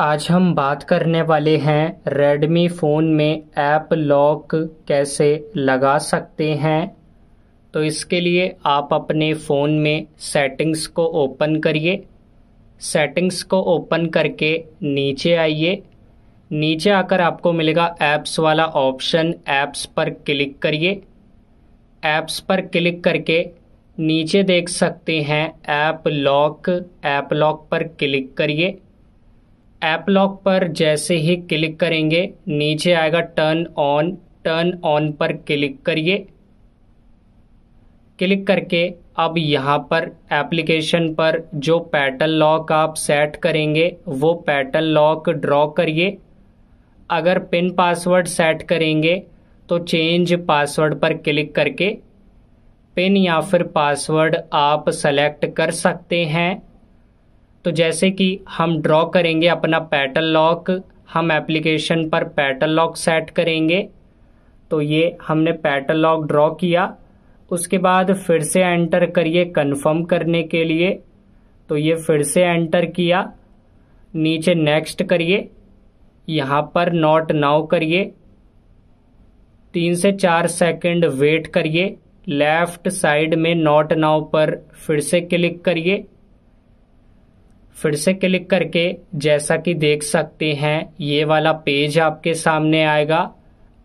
आज हम बात करने वाले हैं रेडमी फ़ोन में ऐप लॉक कैसे लगा सकते हैं तो इसके लिए आप अपने फ़ोन में सेटिंग्स को ओपन करिए सेटिंग्स को ओपन करके नीचे आइए नीचे आकर आपको मिलेगा ऐप्स वाला ऑप्शन ऐप्स पर क्लिक करिए ऐप्स पर क्लिक करके नीचे देख सकते हैं ऐप लॉक ऐप लॉक पर क्लिक करिए ऐप लॉक पर जैसे ही क्लिक करेंगे नीचे आएगा टर्न ऑन टर्न ऑन पर क्लिक करिए क्लिक करके अब यहाँ पर एप्लीकेशन पर जो पैटर्न लॉक आप सेट करेंगे वो पैटर्न लॉक ड्रॉ करिए अगर पिन पासवर्ड सेट करेंगे तो चेंज पासवर्ड पर क्लिक करके पिन या फिर पासवर्ड आप सेलेक्ट कर सकते हैं तो जैसे कि हम ड्रॉ करेंगे अपना पैटल लॉक हम एप्लीकेशन पर पैटल लॉक सेट करेंगे तो ये हमने पैटल लॉक ड्रॉ किया उसके बाद फिर से एंटर करिए कंफर्म करने के लिए तो ये फिर से एंटर किया नीचे नेक्स्ट करिए यहाँ पर नॉट नाउ करिए तीन से चार सेकंड वेट करिए लेफ्ट साइड में नॉट नाउ पर फिर से क्लिक करिए फिर से क्लिक करके जैसा कि देख सकते हैं ये वाला पेज आपके सामने आएगा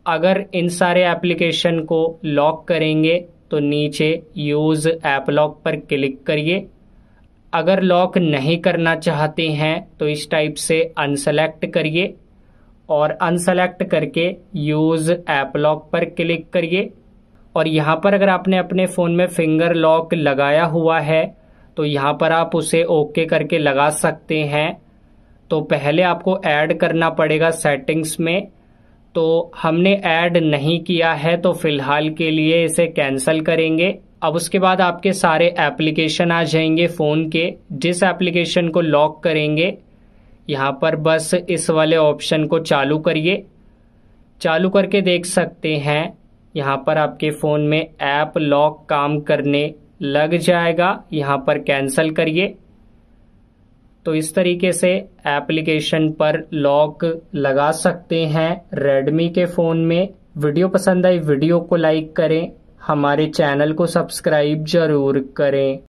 अगर इन सारे एप्लीकेशन को लॉक करेंगे तो नीचे यूज़ ऐप लॉक पर क्लिक करिए अगर लॉक नहीं करना चाहते हैं तो इस टाइप से अनसेलेक्ट करिए और अनसेलेक्ट करके यूज़ ऐप लॉक पर क्लिक करिए और यहाँ पर अगर आपने अपने फ़ोन में फिंगर लॉक लगाया हुआ है तो यहाँ पर आप उसे ओके करके लगा सकते हैं तो पहले आपको ऐड करना पड़ेगा सेटिंग्स में तो हमने ऐड नहीं किया है तो फिलहाल के लिए इसे कैंसिल करेंगे अब उसके बाद आपके सारे एप्लीकेशन आ जाएंगे फ़ोन के जिस एप्लीकेशन को लॉक करेंगे यहाँ पर बस इस वाले ऑप्शन को चालू करिए चालू करके देख सकते हैं यहाँ पर आपके फ़ोन में ऐप लॉक काम करने लग जाएगा यहाँ पर कैंसिल करिए तो इस तरीके से एप्लीकेशन पर लॉक लगा सकते हैं रेडमी के फ़ोन में वीडियो पसंद आई वीडियो को लाइक करें हमारे चैनल को सब्सक्राइब जरूर करें